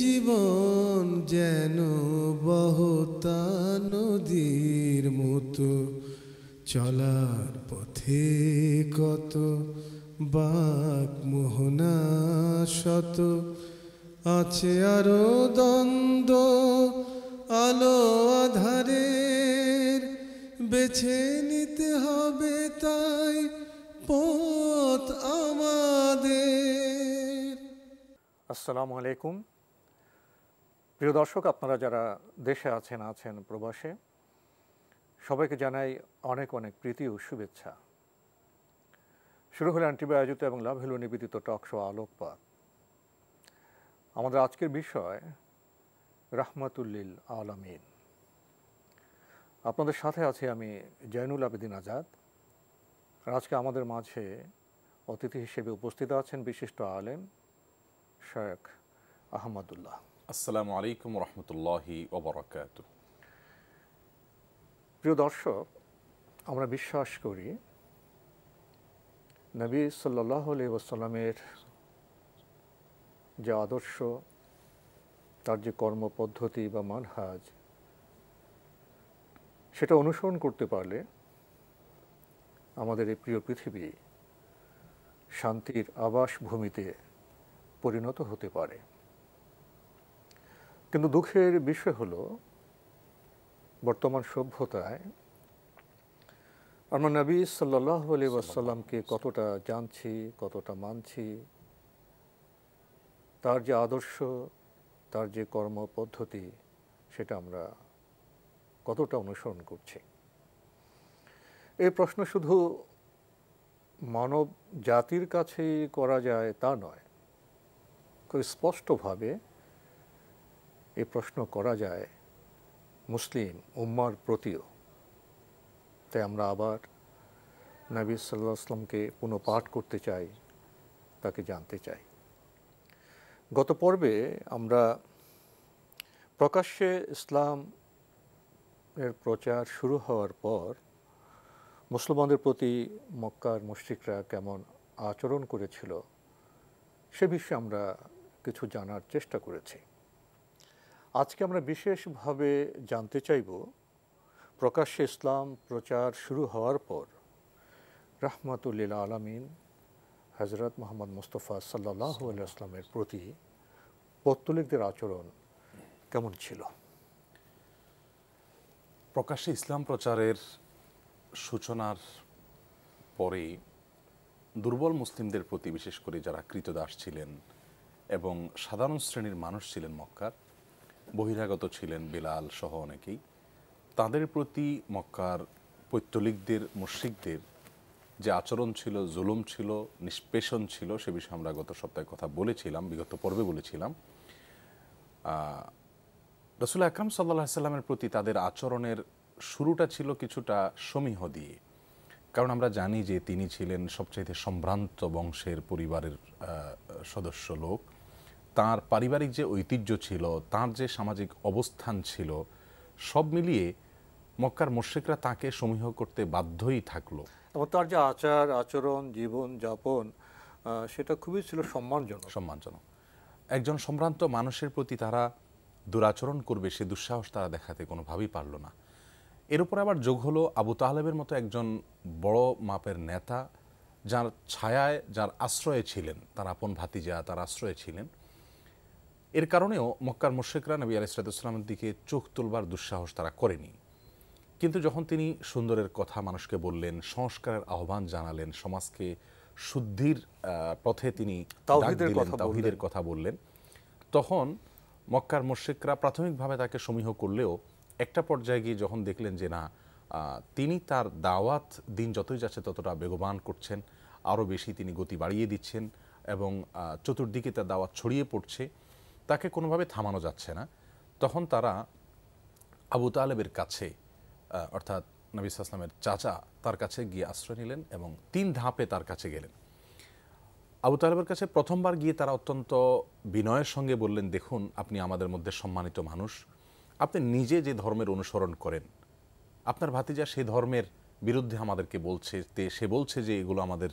জীবন যেন বহতা নদীর মতো চলার পথে কত বাক মোহনা শত আছে আরো দ্বন্দ্ব আলো আধারের বেছে নিতে হবে তাই পথ আমাদের আসসালামু আলাইকুম প্রিয় দর্শক আপনারা যারা দেশে আছেন আছেন প্রবাসে সবাইকে জানাই অনেক অনেক প্রীতি ও শুভেচ্ছা শুরু হলো অ্যান্টিবায়োজিত আয়োজিত এবং লাভ হলো নিবেদিত টক শো আলোকপাত আমাদের আজকের বিষয় রাহমাতুল্লিল আলমিন আপনাদের সাথে আছি আমি জয়নুল আবেদিন আজাদ আর আজকে আমাদের মাঝে অতিথি হিসেবে উপস্থিত আছেন বিশিষ্ট আলেম শেখ আহমদুল্লাহ আসসালামু আলাইকুম রহমতুল্লাহি ওবরাকাত প্রিয় দর্শক আমরা বিশ্বাস করি নবী সাল্লাহ যে আদর্শ তার যে কর্মপদ্ধতি বা মানহাজ সেটা অনুসরণ করতে পারলে আমাদের এই প্রিয় পৃথিবী শান্তির আবাস ভূমিতে পরিণত হতে পারে কিন্তু দুঃখের বিষয় হলো বর্তমান সভ্যতায় আমরা নবী সাল্লাহ কতটা জানছি কতটা মানছি তার যে আদর্শ তার যে কর্ম পদ্ধতি সেটা আমরা কতটা অনুসরণ করছি এই প্রশ্ন শুধু মানব জাতির কাছেই করা যায় তা নয় খুব স্পষ্টভাবে এই প্রশ্ন করা যায় মুসলিম উম্মার প্রতিও তাই আমরা আবার নবী সাল্লাহ আসলামকে পুনঃপাঠ করতে চাই তাকে জানতে চাই গত পর্বে আমরা প্রকাশ্যে ইসলাম এর প্রচার শুরু হওয়ার পর মুসলমানদের প্রতি মক্কার মুশ্রিকরা কেমন আচরণ করেছিল সে বিষয়ে আমরা কিছু জানার চেষ্টা করেছি আজকে আমরা বিশেষভাবে জানতে চাইব প্রকাশ্যে ইসলাম প্রচার শুরু হওয়ার পর রাহমাতুল্লিল আলমিন হজরত মোহাম্মদ মুস্তফা সাল্লাহ আসলামের প্রতি পত্তলিকদের আচরণ কেমন ছিল প্রকাশ্যে ইসলাম প্রচারের সূচনার পরে দুর্বল মুসলিমদের প্রতি বিশেষ করে যারা কৃতদাস ছিলেন এবং সাধারণ শ্রেণীর মানুষ ছিলেন মক্কার বহিরাগত ছিলেন বিলাল সহ অনেকেই তাদের প্রতি মক্কার পৈত্তলিকদের মুশ্রিকদের যে আচরণ ছিল জুলুম ছিল নিষ্পেষণ ছিল সে বিষয়ে আমরা গত সপ্তাহে কথা বলেছিলাম বিগত পর্বে বলেছিলাম রসুল আকরাম সাল্লাহ সাল্লামের প্রতি তাদের আচরণের শুরুটা ছিল কিছুটা সমীহ দিয়ে কারণ আমরা জানি যে তিনি ছিলেন সবচাইতে সম্ভ্রান্ত বংশের পরিবারের সদস্য লোক তার পারিবারিক যে ঐতিহ্য ছিল তার যে সামাজিক অবস্থান ছিল সব মিলিয়ে মক্কার মোর্শেকরা তাকে সমীহ করতে বাধ্যই থাকলো এবং তার যে আচার আচরণ জীবন যাপন সেটা খুবই ছিল সম্মানজনক সম্মানজনক একজন সম্ভ্রান্ত মানুষের প্রতি তারা দুরাচরণ করবে সে দুঃসাহস তারা দেখাতে কোনোভাবেই পারল না এর উপরে আবার যোগ হলো আবু তাহলেবের মতো একজন বড় মাপের নেতা যার ছায়ায় যার আশ্রয়ে ছিলেন তার আপন ভাতিজা তার আশ্রয়ে ছিলেন এর কারণেও মক্কার মুর্শেকরা নবী আলাইসালামের দিকে চোখ তুলবার দুঃসাহস তারা করেনি কিন্তু যখন তিনি সুন্দরের কথা মানুষকে বললেন সংস্কারের আহ্বান জানালেন সমাজকে শুদ্ধির পথে তিনি তাহিদের কথা বললেন তখন মক্কার মুর্শিকরা প্রাথমিকভাবে তাকে সমীহ করলেও একটা পর্যায়ে গিয়ে যখন দেখলেন যে না তিনি তার দাওয়াত দিন যতই যাচ্ছে ততটা বেগবান করছেন আরও বেশি তিনি গতি বাড়িয়ে দিচ্ছেন এবং চতুর্দিকে তার দাওয়াত ছড়িয়ে পড়ছে তাকে কোনোভাবে থামানো যাচ্ছে না তখন তারা আবু তালেবের কাছে অর্থাৎ নবিস আসলামের চাচা তার কাছে গিয়ে আশ্রয় নিলেন এবং তিন ধাপে তার কাছে গেলেন আবু তালেবের কাছে প্রথমবার গিয়ে তারা অত্যন্ত বিনয়ের সঙ্গে বললেন দেখুন আপনি আমাদের মধ্যে সম্মানিত মানুষ আপনি নিজে যে ধর্মের অনুসরণ করেন আপনার ভাতিজা সেই ধর্মের বিরুদ্ধে আমাদেরকে বলছে সে বলছে যে এগুলো আমাদের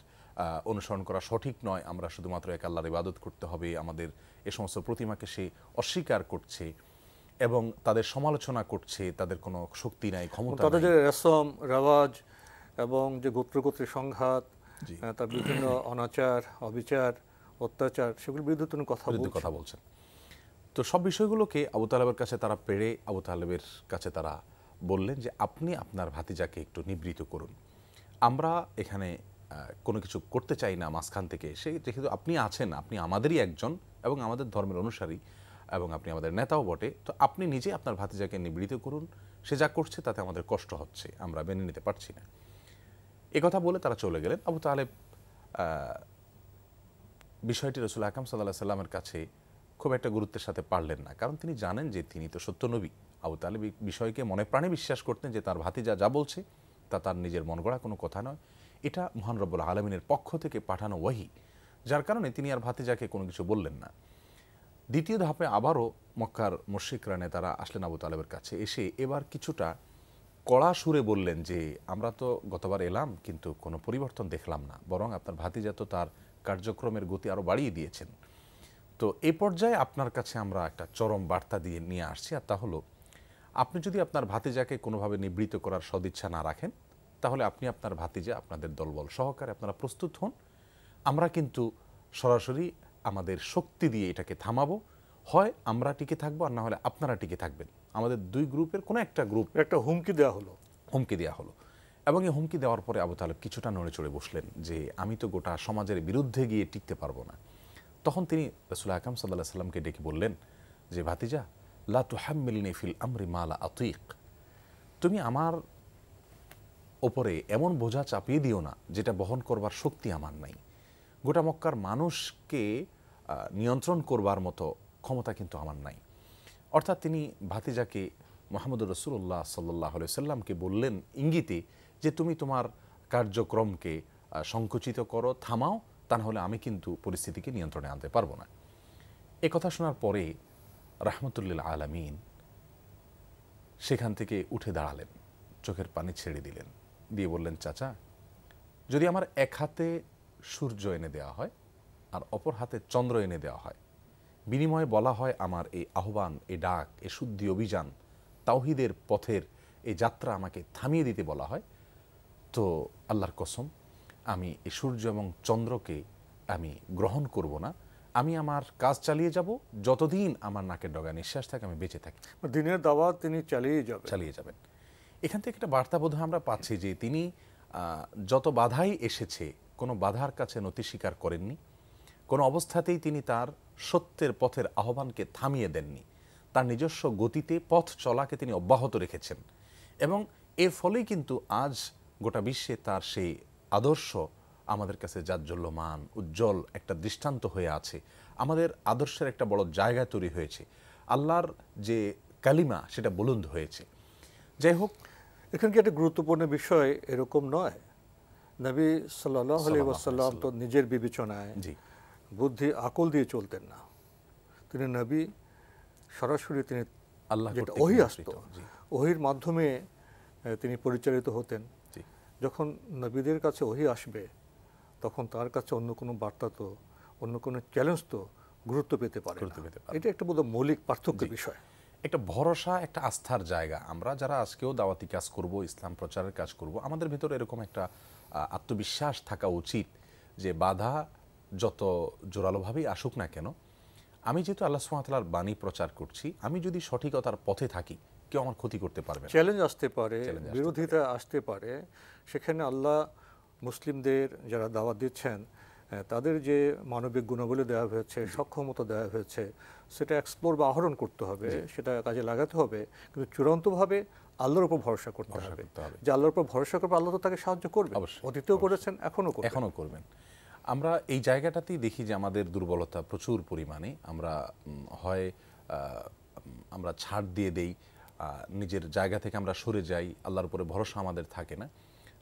অনুসরণ করা সঠিক নয় আমরা শুধুমাত্র এক আল্লাহর ইবাদত করতে হবে আমাদের এ সমস্ত প্রতিমাকে সে অস্বীকার করছে এবং তাদের সমালোচনা করছে তাদের কোনো শক্তি নাই ক্ষমতা তাদের যে রেশম রেওয়াজ এবং যে গোত্র গোত্রের সংঘাত তার বিভিন্ন অনাচার অবিচার অত্যাচার সেগুলোর বিরুদ্ধে তিনি কথা কথা বলছেন তো সব বিষয়গুলোকে আবু তালেবের কাছে তারা পেরে আবু তালেবের কাছে তারা বললেন যে আপনি আপনার ভাতিজাকে একটু নিবৃত করুন আমরা এখানে কোনো কিছু করতে চাই না মাঝখান থেকে সে যেহেতু আপনি আছেন আপনি আমাদেরই একজন এবং আমাদের ধর্মের অনুসারী এবং আপনি আমাদের নেতাও বটে তো আপনি নিজে আপনার ভাতিজাকে নিবৃত করুন সে যা করছে তাতে আমাদের কষ্ট হচ্ছে আমরা মেনে নিতে পারছি না কথা বলে তারা চলে গেলেন আবু তালেব বিষয়টি রসুল আকাম সাল্লাহ সাল্লামের কাছে খুব একটা গুরুত্বের সাথে পারলেন না কারণ তিনি জানেন যে তিনি তো নবী আবু তাহলে বিষয়কে মনে প্রাণে বিশ্বাস করতেন যে তার ভাতিজা যা বলছে তা তার নিজের মনগড়া কোনো কথা নয় এটা মহান রব্বুল আলমিনের পক্ষ থেকে পাঠানো ওয়াহি যার কারণে তিনি আর ভাতিজাকে কোনো কিছু বললেন না দ্বিতীয় ধাপে আবারও মক্কার মুশিকরা নেতারা আসলেন আবু তালেবের কাছে এসে এবার কিছুটা কড়া সুরে বললেন যে আমরা তো গতবার এলাম কিন্তু কোনো পরিবর্তন দেখলাম না বরং আপনার ভাতিজা তো তার কার্যক্রমের গতি আরও বাড়িয়ে দিয়েছেন তো এ পর্যায়ে আপনার কাছে আমরা একটা চরম বার্তা দিয়ে নিয়ে আসছি আর তা হলো আপনি যদি আপনার ভাতিজাকে কোনোভাবে নিবৃত করার সদিচ্ছা না রাখেন তাহলে আপনি আপনার ভাতিজা আপনাদের দলবল সহকারে আপনারা প্রস্তুত হন আমরা কিন্তু সরাসরি আমাদের শক্তি দিয়ে এটাকে থামাবো হয় আমরা টিকে থাকবো আর না হলে আপনারা টিকে থাকবেন আমাদের দুই গ্রুপের কোনো একটা গ্রুপ একটা হুমকি দেওয়া হলো হুমকি দেওয়া হলো এবং এই হুমকি দেওয়ার পরে আবু তালেব কিছুটা নড়ে চড়ে বসলেন যে আমি তো গোটা সমাজের বিরুদ্ধে গিয়ে টিকতে পারবো না তখন তিনি রসুল আকাম সাল্লাহ সাল্লামকে ডেকে বললেন যে ভাতিজা লা তুহাম্মিলনি ফিল আমরি মালা আতিক তুমি আমার ওপরে এমন বোঝা চাপিয়ে দিও না যেটা বহন করবার শক্তি আমার নাই গোটা মক্কার মানুষকে নিয়ন্ত্রণ করবার মতো ক্ষমতা কিন্তু আমার নাই অর্থাৎ তিনি ভাতিজাকে মোহাম্মদুর রসুল্লাহ সাল্লাহ সাল্লামকে বললেন ইঙ্গিতে যে তুমি তোমার কার্যক্রমকে সংকুচিত করো থামাও তা নাহলে আমি কিন্তু পরিস্থিতিকে নিয়ন্ত্রণে আনতে পারবো না এ কথা শোনার পরে রাহমতুল্লিল আলামিন সেখান থেকে উঠে দাঁড়ালেন চোখের পানি ছেড়ে দিলেন দিয়ে বললেন চাচা যদি আমার এক হাতে সূর্য এনে দেওয়া হয় আর অপর হাতে চন্দ্র এনে দেওয়া হয় বিনিময়ে বলা হয় আমার এই আহ্বান এ ডাক এ শুদ্ধি অভিযান তাওহিদের পথের এই যাত্রা আমাকে থামিয়ে দিতে বলা হয় তো আল্লাহর কসম আমি এই সূর্য এবং চন্দ্রকে আমি গ্রহণ করব না আমি আমার কাজ চালিয়ে যাব যতদিন আমার নাকের ডগা নিঃশ্বাস থাকে আমি বেঁচে থাকি মানে দিনের দাওয়া তিনি চালিয়ে যাবেন চালিয়ে যাবেন এখান থেকে একটা বার্তা বোধ আমরা পাচ্ছি যে তিনি যত বাধাই এসেছে কোনো বাধার কাছে নতি স্বীকার করেননি কোনো অবস্থাতেই তিনি তার সত্যের পথের আহ্বানকে থামিয়ে দেননি তার নিজস্ব গতিতে পথ চলাকে তিনি অব্যাহত রেখেছেন এবং এর ফলেই কিন্তু আজ গোটা বিশ্বে তার সেই আদর্শ আমাদের কাছে জাজ্জল্যমান উজ্জ্বল একটা দৃষ্টান্ত হয়ে আছে আমাদের আদর্শের একটা বড় জায়গা তৈরি হয়েছে আল্লাহর যে কালিমা সেটা বুলন্দ হয়েছে যাই হোক এখানে কি একটা গুরুত্বপূর্ণ বিষয় এরকম নয় নবী সাল্লাহ তো নিজের বিবেচনায় বুদ্ধি আকল দিয়ে চলতেন না তিনি নবী সরাসরি তিনি আল্লাহ যেটা ওহি আসত ওহির মাধ্যমে তিনি পরিচালিত হতেন যখন নবীদের কাছে ওহি আসবে তখন তার কাছে অন্য কোনো বার্তা তো অন্য কোনো চ্যালেঞ্জ তো গুরুত্ব পেতে পারে এটা একটা বোধ মৌলিক পার্থক্য বিষয় একটা ভরসা একটা আস্থার জায়গা আমরা যারা আজকেও দাওয়াতি কাজ করব ইসলাম প্রচারের কাজ করব আমাদের ভেতরে এরকম একটা আত্মবিশ্বাস থাকা উচিত যে বাধা যত জোরালোভাবেই আসুক না কেন আমি যেহেতু আল্লাহ সুমাতার বাণী প্রচার করছি আমি যদি সঠিকতার পথে থাকি কেউ আমার ক্ষতি করতে পারবে চ্যালেঞ্জ আসতে পারে বিরোধিতা আসতে পারে সেখানে আল্লাহ মুসলিমদের যারা দাওয়াত দিচ্ছেন তাদের যে মানবিক গুণাবলী দেওয়া হয়েছে সক্ষমতা দেওয়া হয়েছে সেটা এক্সপ্লোর বা আহরণ করতে হবে সেটা কাজে লাগাতে হবে কিন্তু চূড়ান্তভাবে আল্লাহর উপর ভরসা করতে হবে যে আল্লাহর উপর ভরসা করবে আল্লাহ তো তাকে সাহায্য করবে অতীতেও করেছেন এখনও এখনও করবেন আমরা এই জায়গাটাতেই দেখি যে আমাদের দুর্বলতা প্রচুর পরিমাণে আমরা হয় আমরা ছাড় দিয়ে দেই নিজের জায়গা থেকে আমরা সরে যাই আল্লাহর উপরে ভরসা আমাদের থাকে না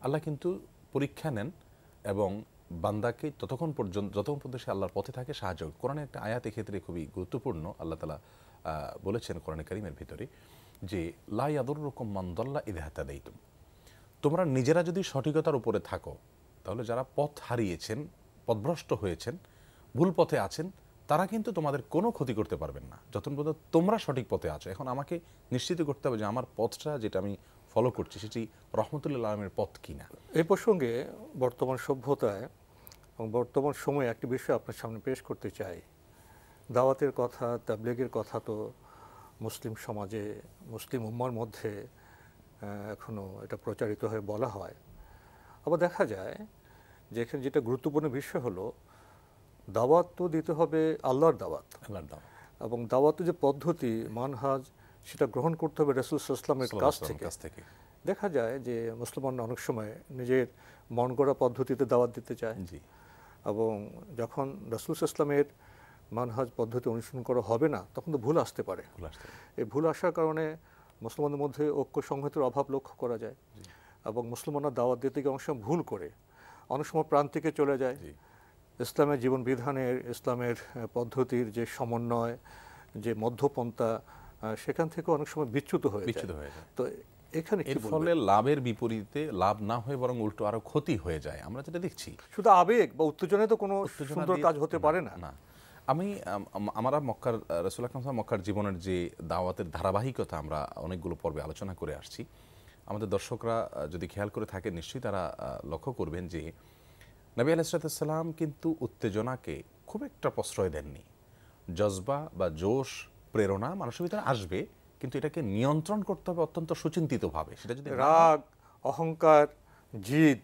আল্লাহ কিন্তু পরীক্ষা নেন এবং বান্দাকে ততক্ষণ পর্যন্ত যতক্ষণ পর্যন্ত সে আল্লাহর পথে থাকে সাহায্য কোরআনে একটা আয়াত ক্ষেত্রে খুবই গুরুত্বপূর্ণ আল্লাহ তালা বলেছেন কোরআনে করিমের ভিতরে যে লাই আদর রকম মান্দল্লা ইদেহাতা দেইতুম তোমরা নিজেরা যদি সঠিকতার উপরে থাকো তাহলে যারা পথ হারিয়েছেন পথভ্রষ্ট হয়েছেন ভুল পথে আছেন তারা কিন্তু তোমাদের কোনো ক্ষতি করতে পারবেন না যতক্ষণ পর্যন্ত তোমরা সঠিক পথে আছো এখন আমাকে নিশ্চিত করতে হবে যে আমার পথটা যেটা আমি ফলো করছি সেটি রহমতুল্লাহ আলমের পথ কিনা এই প্রসঙ্গে বর্তমান সভ্যতায় এবং বর্তমান সময়ে একটি বিষয় আপনার সামনে পেশ করতে চাই দাওয়াতের কথা তাবলিগের কথা তো মুসলিম সমাজে মুসলিম উম্মার মধ্যে এখনও এটা প্রচারিত হয়ে বলা হয় আবার দেখা যায় যে এখানে যেটা গুরুত্বপূর্ণ বিষয় হলো দাওয়াত তো দিতে হবে আল্লাহর দাওয়াত আল্লাহর দাওয়াত এবং দাওয়াতের যে পদ্ধতি মানহাজ সেটা গ্রহণ করতে হবে রসুল ইসলামের কাছ থেকে দেখা যায় যে মুসলমান অনেক সময় নিজের মন গড়া পদ্ধতিতে দাওয়াত দিতে চায় জি এবং যখন রসুল ইসলামের মানহাজ পদ্ধতি অনুসরণ করা হবে না তখন তো ভুল আসতে পারে এই ভুল আসার কারণে মুসলমানদের মধ্যে ঐক্য সংহতির অভাব লক্ষ্য করা যায় এবং মুসলমানরা দাওয়াত দিতে গিয়ে সময় ভুল করে অনেক সময় প্রান্তিকে চলে যায় ইসলামের জীবন বিধানের ইসলামের পদ্ধতির যে সমন্বয় যে মধ্যপন্থা সেখান থেকে অনেক সময় বিচ্যুত হয়ে বিচ্যুত হয়ে তো এখানে এর ফলে লাভের বিপরীতে লাভ না হয়ে বরং উল্টো আরো ক্ষতি হয়ে যায় আমরা যেটা দেখছি শুধু আবেগ বা উত্তেজনায় তো কোনো সুন্দর কাজ হতে পারে না না আমি আমরা মক্কার রসুল আকরাম মক্কার জীবনের যে দাওয়াতের ধারাবাহিকতা আমরা অনেকগুলো পর্বে আলোচনা করে আসছি আমাদের দর্শকরা যদি খেয়াল করে থাকে নিশ্চয়ই তারা লক্ষ্য করবেন যে নবী আলাইসালাম কিন্তু উত্তেজনাকে খুব একটা প্রশ্রয় দেননি জজবা বা জোশ প্রেরণা মানুষের ভিতরে আসবে কিন্তু এটাকে নিয়ন্ত্রণ করতে হবে অত্যন্ত সুচিন্তিতভাবে সেটা যদি রাগ অহংকার জিদ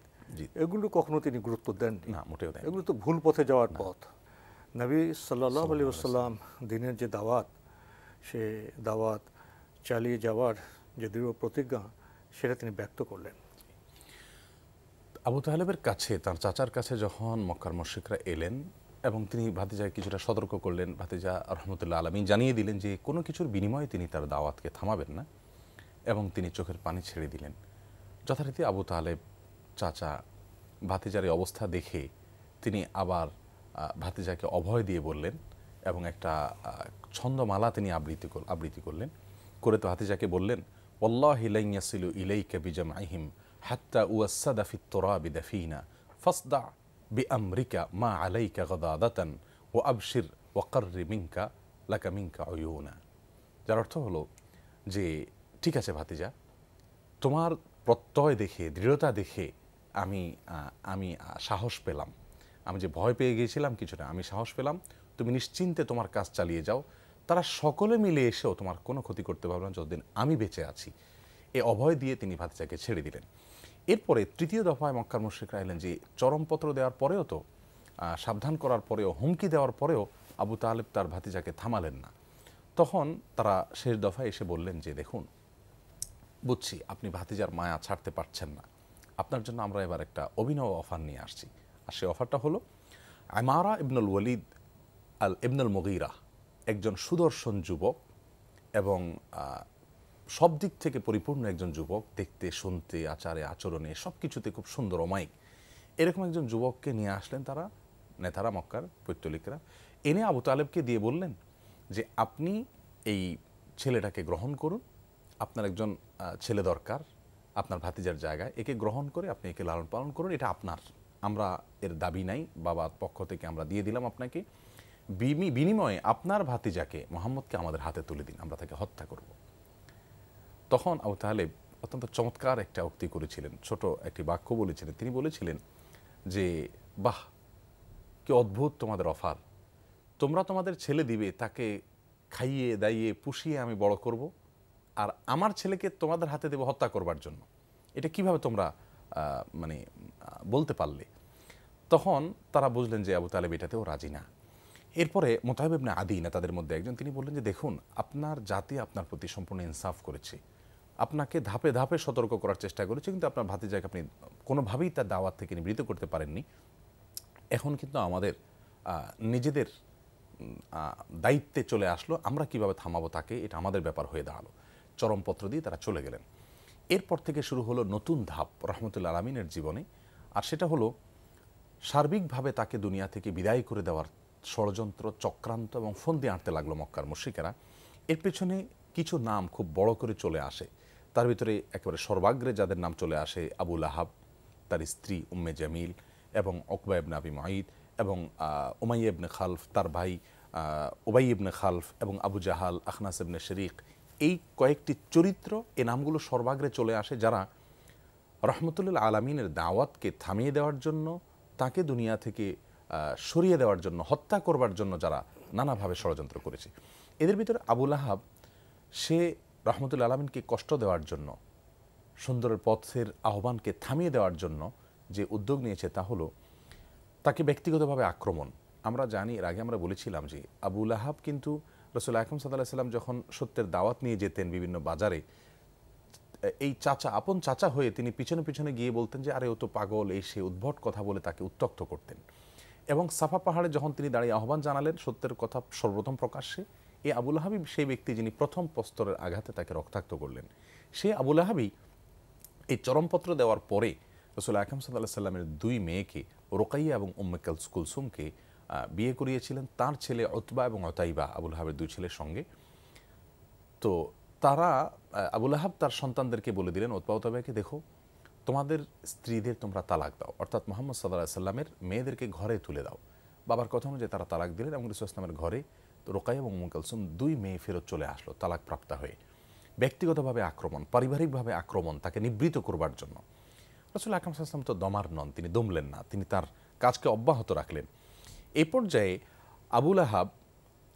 এগুলো কখনো তিনি গুরুত্ব দেন না মোটেও দেন এগুলো তো ভুল পথে যাওয়ার পথ নবী সাল্লাহ আলী আসসালাম দিনের যে দাওয়াত সে দাওয়াত চালিয়ে যাওয়ার যে দৃঢ় প্রতিজ্ঞা সেটা তিনি ব্যক্ত করলেন আবু তাহলেবের কাছে তার চাচার কাছে যখন মক্কার মস্যিকরা এলেন এবং তিনি ভাতিজাকে কিছুটা সতর্ক করলেন ভাতিজা রহমতুল্লাহ আলমী জানিয়ে দিলেন যে কোনো কিছুর বিনিময়ে তিনি তার দাওয়াতকে থামাবেন না এবং তিনি চোখের পানি ছেড়ে দিলেন যথারীতি আবু তালেব চাচা ভাতিজার অবস্থা দেখে তিনি আবার ভাতিজাকে অভয় দিয়ে বললেন এবং একটা ছন্দমালা তিনি আবৃত্তি আবৃত্তি করলেন করে তো ভাতিজাকে বললেন ওল্লাহ ইলাইয়াসিলু ইলাইকা আহিম হাত্তা উয়াসাদাফি ফিত্তরা বিদাফিনা ফসদা বিআমরিকা মা আলাইকা গদাদাতান ও আবশির ওয়াকার্রি মিঙ্কা লাকা মিঙ্কা অয়ুনা যার অর্থ হলো যে ঠিক আছে ভাতিজা তোমার প্রত্যয় দেখে দৃঢ়তা দেখে আমি আমি সাহস পেলাম আমি যে ভয় পেয়ে গিয়েছিলাম কিছুটা আমি সাহস পেলাম তুমি নিশ্চিন্তে তোমার কাজ চালিয়ে যাও তারা সকলে মিলে এসেও তোমার কোনো ক্ষতি করতে পারবে না যতদিন আমি বেঁচে আছি এ অভয় দিয়ে তিনি ভাতিজাকে ছেড়ে দিলেন এরপরে তৃতীয় দফায় মক্কার মুশ্রিকরা এলেন যে চরমপত্র দেওয়ার পরেও তো সাবধান করার পরেও হুমকি দেওয়ার পরেও আবু তালেব তার ভাতিজাকে থামালেন না তখন তারা শেষ দফায় এসে বললেন যে দেখুন বুঝছি আপনি ভাতিজার মায়া ছাড়তে পারছেন না আপনার জন্য আমরা এবার একটা অভিনব অফার নিয়ে আসছি আর সে অফারটা হলো আমারা ইবনুল ওয়ালিদ আল ইবনুল মগিরা একজন সুদর্শন যুবক এবং সব দিক থেকে পরিপূর্ণ একজন যুবক দেখতে শুনতে আচারে আচরণে সব কিছুতে খুব সুন্দর অমায়িক এরকম একজন যুবককে নিয়ে আসলেন তারা নেতারা মক্কার পৈত্তলিকরা এনে আবু তালেবকে দিয়ে বললেন যে আপনি এই ছেলেটাকে গ্রহণ করুন আপনার একজন ছেলে দরকার আপনার ভাতিজার জায়গায় একে গ্রহণ করে আপনি একে লালন পালন করুন এটা আপনার আমরা এর দাবি নাই বাবার পক্ষ থেকে আমরা দিয়ে দিলাম আপনাকে বিনিময়ে আপনার ভাতিজাকে মোহাম্মদকে আমাদের হাতে তুলে দিন আমরা তাকে হত্যা করবো তখন আবু তাহলে অত্যন্ত চমৎকার একটা উক্তি করেছিলেন ছোট একটি বাক্য বলেছিলেন তিনি বলেছিলেন যে বাহ কি অদ্ভুত তোমাদের অফার তোমরা তোমাদের ছেলে দিবে তাকে খাইয়ে দাইয়ে পুষিয়ে আমি বড় করব আর আমার ছেলেকে তোমাদের হাতে দেবো হত্যা করবার জন্য এটা কিভাবে তোমরা মানে বলতে পারলে তখন তারা বুঝলেন যে আবু তালেব এটাতেও রাজি না এরপরে মোতাহেব না আদি না তাদের মধ্যে একজন তিনি বললেন যে দেখুন আপনার জাতি আপনার প্রতি সম্পূর্ণ ইনসাফ করেছে আপনাকে ধাপে ধাপে সতর্ক করার চেষ্টা করেছে কিন্তু আপনার ভাতিজাকে আপনি কোনোভাবেই তার দাওয়াত থেকে নিবৃত করতে পারেননি এখন কিন্তু আমাদের নিজেদের দায়িত্বে চলে আসলো আমরা কিভাবে থামাবো তাকে এটা আমাদের ব্যাপার হয়ে দাঁড়ালো চরমপত্র দিয়ে তারা চলে গেলেন এরপর থেকে শুরু হলো নতুন ধাপ রহমতুল্লা আলমিনের জীবনে আর সেটা হলো সার্বিকভাবে তাকে দুনিয়া থেকে বিদায় করে দেওয়ার ষড়যন্ত্র চক্রান্ত এবং ফন্দি আঁটতে লাগলো মক্কার মুশিকেরা এর পেছনে কিছু নাম খুব বড় করে চলে আসে তার ভিতরে একেবারে সর্বাগ্রে যাদের নাম চলে আসে আবুল আহাব তার স্ত্রী উম্মে জামিল এবং অকবা ইবনে আবি মাহিদ এবং ওমাই ইবনে খালফ তার ভাই ওবাই ইবনে খালফ এবং আবু জাহাল আখনাস ইবনে শরিক এই কয়েকটি চরিত্র এ নামগুলো সর্বাগ্রে চলে আসে যারা রহমতুল্লাহ আলমিনের দাওয়াতকে থামিয়ে দেওয়ার জন্য তাকে দুনিয়া থেকে সরিয়ে দেওয়ার জন্য হত্যা করবার জন্য যারা নানাভাবে ষড়যন্ত্র করেছে এদের ভিতরে আবুল আহাব সে রহমতুল আলমিনকে কষ্ট দেওয়ার জন্য সুন্দরের পথের আহ্বানকে থামিয়ে দেওয়ার জন্য যে উদ্যোগ নিয়েছে তা হলো তাকে ব্যক্তিগতভাবে আক্রমণ আমরা জানি এর আগে আমরা বলেছিলাম যে আবুল আহাব কিন্তু রসুল আকম সাদা সাল্লাম যখন সত্যের দাওয়াত নিয়ে যেতেন বিভিন্ন বাজারে এই চাচা আপন চাচা হয়ে তিনি পিছনে পিছনে গিয়ে বলতেন যে আরে ও তো পাগল এই সে উদ্ভট কথা বলে তাকে উত্তক্ত করতেন এবং সাফা পাহাড়ে যখন তিনি দাঁড়িয়ে আহ্বান জানালেন সত্যের কথা সর্বপ্রথম প্রকাশ্যে এই আবুল হাবিব সেই ব্যক্তি যিনি প্রথম প্রস্তরের আঘাতে তাকে রক্তাক্ত করলেন সে আবুল হাবি এই চরমপত্র দেওয়ার পরে রসুল আকরম সাল্লাহ সাল্লামের দুই মেয়েকে রোকাইয়া এবং উম্মেকাল কুলসুমকে বিয়ে করিয়েছিলেন তার ছেলে অতবা এবং অতাইবা আবুল হাবের দুই ছেলের সঙ্গে তো তারা আবুল আহাব তার সন্তানদেরকে বলে দিলেন ওতবা ওতাবাকে দেখো তোমাদের স্ত্রীদের তোমরা তালাক দাও অর্থাৎ মোহাম্মদ সাল্লাহ সাল্লামের মেয়েদেরকে ঘরে তুলে দাও বাবার কথা অনুযায়ী তারা তালাক দিলেন এবং রসুল ইসলামের ঘরে রোকাই এবং উম কালসুম দুই মেয়ে ফেরত চলে আসলো তালাক প্রাপ্ত হয়ে ব্যক্তিগতভাবে আক্রমণ পারিবারিকভাবে আক্রমণ তাকে নিবৃত করবার জন্য রসুল আকাম সাল্লাম তো দমার নন তিনি দমলেন না তিনি তার কাজকে অব্যাহত রাখলেন এ পর্যায়ে আবুল আহাব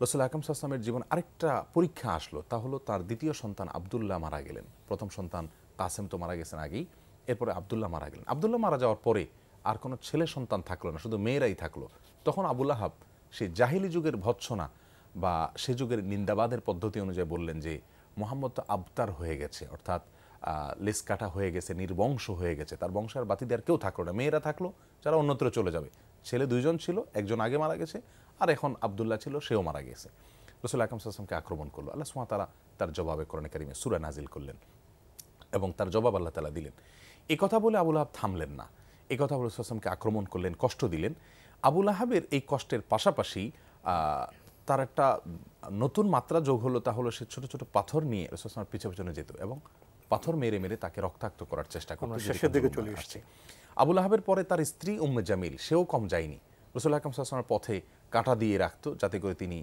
রসুল আকাম সাল্লামের জীবন আরেকটা পরীক্ষা আসলো তা হলো তার দ্বিতীয় সন্তান আবদুল্লাহ মারা গেলেন প্রথম সন্তান কাসেম তো মারা গেছেন আগেই এরপরে আবদুল্লাহ মারা গেলেন আবদুল্লাহ মারা যাওয়ার পরে আর কোনো ছেলে সন্তান থাকলো না শুধু মেয়েরাই থাকলো তখন আবুল আহাব সেই জাহিলি যুগের ভৎসনা বা সে যুগের নিন্দাবাদের পদ্ধতি অনুযায়ী বললেন যে মোহাম্মদ তো আবতার হয়ে গেছে অর্থাৎ লেস কাটা হয়ে গেছে নির্বংশ হয়ে গেছে তার বংশের বাতি আর কেউ থাকলো না মেয়েরা থাকলো যারা অন্যত্র চলে যাবে ছেলে দুইজন ছিল একজন আগে মারা গেছে আর এখন আবদুল্লাহ ছিল সেও মারা গেছে রসুল আকাম সাল্লামকে আক্রমণ করলো আল্লাহ তারা তার জবাবে করণে কারিমে সুরা নাজিল করলেন এবং তার জবাব আল্লাহ তালা দিলেন এ কথা বলে আবুল আহাব থামলেন না এ কথা বলে সাল্লামকে আক্রমণ করলেন কষ্ট দিলেন আবুল আহাবের এই কষ্টের পাশাপাশি তার একটা নতুন মাত্রা যোগ হলো তা হলো সে ছোট ছোট পাথর নিয়ে রসুলামের পিছনে পিছনে যেত এবং পাথর মেরে মেরে তাকে রক্তাক্ত করার চেষ্টা করতো শেষের দিকে চলে এসেছে আবুল আহাবের পরে তার স্ত্রী উম্মে জামিল সেও কম যায়নি রসুল হাকাম সাল্লামের পথে কাটা দিয়ে রাখত যাতে করে তিনি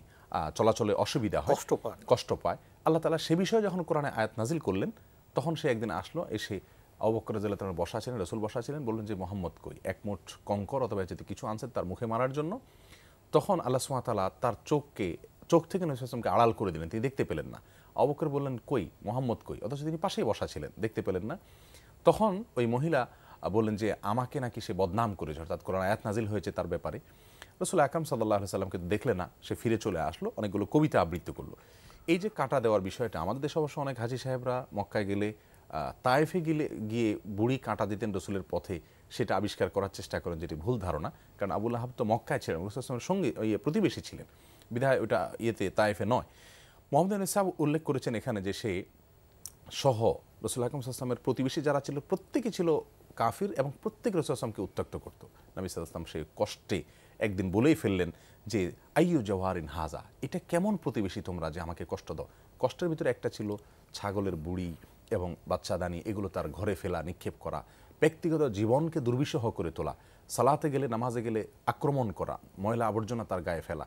চলাচলে অসুবিধা হয় কষ্ট পায় কষ্ট পায় আল্লাহ তালা সে বিষয়ে যখন কোরআনে আয়াত নাজিল করলেন তখন সে একদিন আসলো এসে অবক্কর জেলা তার বসা ছিলেন রসুল বসা ছিলেন বললেন যে মোহাম্মদ কই এক কঙ্কর অথবা যদি কিছু আনছেন তার মুখে মারার জন্য তখন আল্লাহ সুমাতালা তার চোখকে চোখ থেকে নবী আড়াল করে দিলেন তিনি দেখতে পেলেন না অবকর বললেন কই মোহাম্মদ কই অথচ তিনি পাশেই বসা ছিলেন দেখতে পেলেন না তখন ওই মহিলা বললেন যে আমাকে নাকি সে বদনাম করেছে অর্থাৎ কোরআন আয়াত নাজিল হয়েছে তার ব্যাপারে রসুল আকাম সাল্লাহ সাল্লামকে দেখলে না সে ফিরে চলে আসলো অনেকগুলো কবিতা আবৃত্তি করলো এই যে কাটা দেওয়ার বিষয়টা আমাদের দেশে অবশ্য অনেক হাজি সাহেবরা মক্কায় গেলে তায়েফে গেলে গিয়ে বুড়ি কাঁটা দিতেন রসুলের পথে সেটা আবিষ্কার করার চেষ্টা করেন যেটি ভুল ধারণা কারণ আবুল আহাব তো মক্কায় ছিলেন রসুলের সঙ্গে ইয়ে প্রতিবেশী ছিলেন বিধায় ওটা ইয়েতে তাইফে নয় মোহাম্মদ সাহেব উল্লেখ করেছেন এখানে যে সে সহ রসুল হাকিম প্রতিবেশী যারা ছিল প্রত্যেকে ছিল কাফির এবং প্রত্যেক রসুল আসলামকে উত্ত্যক্ত করত নবী সাল্লাম সেই কষ্টে একদিন বলেই ফেললেন যে আইয়ু জওয়ারিন হাজা এটা কেমন প্রতিবেশী তোমরা যে আমাকে কষ্ট দাও কষ্টের ভিতরে একটা ছিল ছাগলের বুড়ি এবং বাচ্চাদানি এগুলো তার ঘরে ফেলা নিক্ষেপ করা ব্যক্তিগত জীবনকে দুর্বিষহ করে তোলা সালাতে গেলে নামাজে গেলে আক্রমণ করা ময়লা আবর্জনা তার গায়ে ফেলা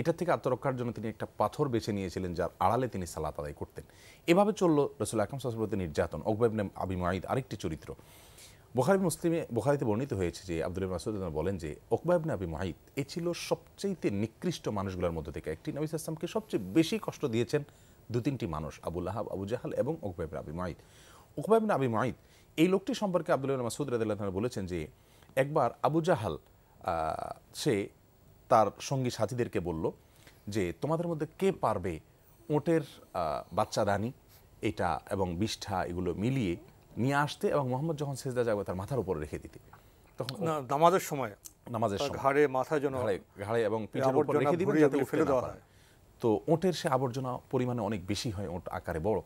এটা থেকে আত্মরক্ষার জন্য তিনি একটা পাথর বেছে নিয়েছিলেন যার আড়ালে তিনি সালাত আদায় করতেন এভাবে চলল রসুল আকরম সাহসবতী নির্যাতন অকবাবনে আবি মাঈদ আরেকটি চরিত্র বোখারি মুসলিমে বোখারিতে বর্ণিত হয়েছে যে আব্দুল মাসুদ বলেন যে ওকবাবনে আবি মাহিদ এ ছিল সবচেয়ে নিকৃষ্ট মানুষগুলোর মধ্যে থেকে একটি নবী আসলামকে সবচেয়ে বেশি কষ্ট দিয়েছেন দু তিনটি মানুষ আবুল আহাব আবু জাহাল এবং ওকবাবনে আবি মাহিদ ওকবাবনে আবি মাহিদ এই লোকটি সম্পর্কে আবদুল্লাহ মাসুদ রাদিল্লাহ বলেছেন যে একবার আবু জাহাল সে তার সঙ্গী সাথীদেরকে বলল যে তোমাদের মধ্যে কে পারবে ওটের বাচ্চা রানী এটা এবং বিষ্ঠা এগুলো মিলিয়ে নিয়ে আসতে এবং মোহাম্মদ যখন সেজদা যাবে তার মাথার উপরে রেখে দিতে তখন নামাজের সময় নামাজের সময় ঘাড়ে মাথা যেন ঘাড়ে এবং পিঠের উপর রেখে দিবেন যাতে ফেলে দেওয়া হয় তো ওটের সে আবর্জনা পরিমাণে অনেক বেশি হয় ওট আকারে বড়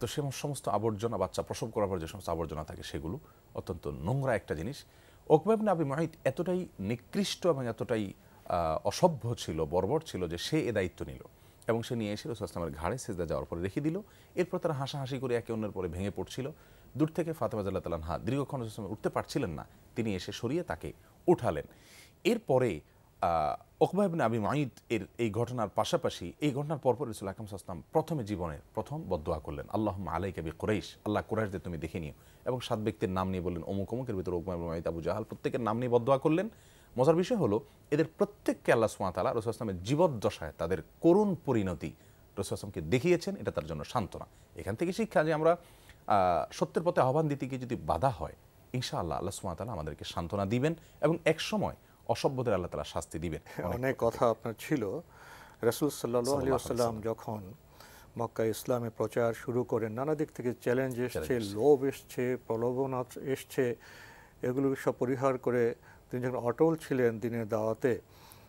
তো সে সমস্ত আবর্জনা বাচ্চা প্রসব করার পর যে সমস্ত আবর্জনা থাকে সেগুলো অত্যন্ত নোংরা একটা জিনিস ওকবাবিন আবি মাহিদ এতটাই নিকৃষ্ট এবং এতটাই অসভ্য ছিল বর্বর ছিল যে সে এ দায়িত্ব নিল এবং সে নিয়ে এসে রসুলামের ঘাড়ে সেজদা যাওয়ার পরে রেখে দিল এরপর তারা হাসাহাসি করে একে অন্যের পরে ভেঙে পড়ছিল দূর থেকে ফাতেমা জাল্লাহ তালান হা দীর্ঘক্ষণ রসুলাম উঠতে পারছিলেন না তিনি এসে সরিয়ে তাকে উঠালেন এরপরে ওকবা ইবনে আবি মাইদ এর এই ঘটনার পাশাপাশি এই ঘটনার পরপর রসুল আকরম সাল্লাম প্রথমে জীবনের প্রথম বদুয়া করলেন আল্লাহ আলাই কাবি কুরাইশ আল্লাহ কুরাইশদের তুমি দেখে নিও এবং সাত ব্যক্তির নাম নিয়ে বললেন অমুক অমুকের ভিতরে ওকমা ইবনে মাইদ আবু জাহাল প্রত্যেকের নাম নিয়ে বদুয়া করলেন মজার বিষয় হলো এদের প্রত্যেককে আল্লাহ সুমাতালা রসুল আসলামের জীবদ্দশায় তাদের করুণ পরিণতি রসুল আসলামকে দেখিয়েছেন এটা তার জন্য সান্ত্বনা এখান থেকে শিক্ষা যে আমরা সত্যের পথে আহ্বান দিতে গিয়ে যদি বাধা হয় ইনশাআল্লাহ আল্লাহ সুমাতালা আমাদেরকে সান্ত্বনা দিবেন এবং এক সময় অসভ্যদের আল্লাহ তালা শাস্তি দিবেন হ্যাঁ, অনেক কথা আপনার ছিল রসুল সাল্লা আলী আসসালাম যখন মক্কা ইসলামে প্রচার শুরু করেন নানা দিক থেকে চ্যালেঞ্জ এসছে লোভ এসছে প্রলোভন এসছে এগুলো সব পরিহার করে তিনি যখন অটল ছিলেন দিনের দাওয়াতে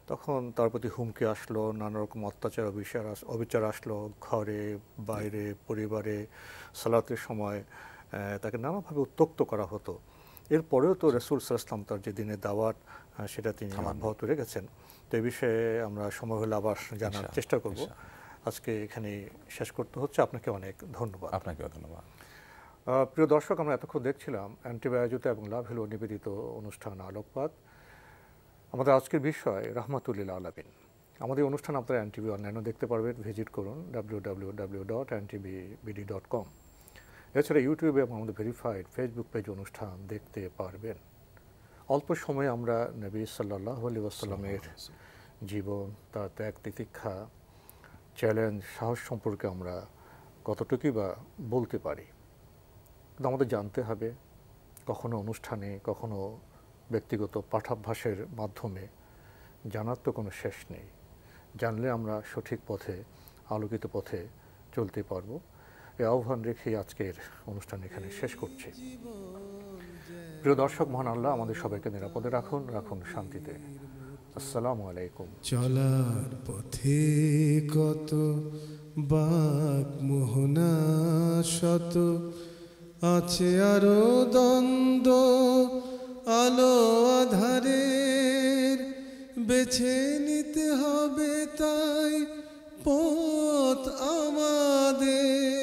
তখন তার প্রতি হুমকি আসলো নানা রকম অত্যাচার অবিচার অবিচার আসলো ঘরে বাইরে পরিবারে সালাতের সময় তাকে নানাভাবে উত্তক্ত করা হতো এরপরেও তো রসুল ইসলাম তার যে দিনে দাওয়াত সেটা তিনি অব্যাহত রেখেছেন তো এই বিষয়ে আমরা সময় হলে আবার জানার চেষ্টা করব আজকে এখানে শেষ করতে হচ্ছে আপনাকে অনেক ধন্যবাদ আপনাকেও ধন্যবাদ প্রিয় দর্শক আমরা এতক্ষণ দেখছিলাম অ্যান্টিবায়োজিত এবং লাভ হেলো নিবেদিত অনুষ্ঠান আলোকপাত আমাদের আজকের বিষয় রহমাতুল্লিল্লা আলাবিন আমাদের অনুষ্ঠান আপনারা অ্যান্টিবি অনলাইনও দেখতে পারবেন ভিজিট করুন W W W dot BD dot com এছাড়া ইউটিউবে এবং আমাদের ভেরিফাইড ফেসবুক পেজ অনুষ্ঠান দেখতে পারবেন অল্প সময়ে আমরা নবী সাল্লাহ আলী আসসালামের জীবন তার ত্যাগ তিতিক্ষা চ্যালেঞ্জ সাহস সম্পর্কে আমরা কতটুকুই বা বলতে পারি কিন্তু আমাদের জানতে হবে কখনো অনুষ্ঠানে কখনো ব্যক্তিগত পাঠাভ্যাসের মাধ্যমে জানার তো কোনো শেষ নেই জানলে আমরা সঠিক পথে আলোকিত পথে চলতে পারবো আপনাকে আহ্বান রেখেই আজকের অনুষ্ঠান এখানে শেষ করছি প্রিয় দর্শক মহান আল্লাহ আমাদের সবাইকে নিরাপদে রাখুন রাখুন শান্তিতে আসসালামু আলাইকুম চলার পথে কত বাক মোহনা শত আছে আরো দ্বন্দ্ব আলো আধারে বেছে নিতে হবে তাই পথ আমাদের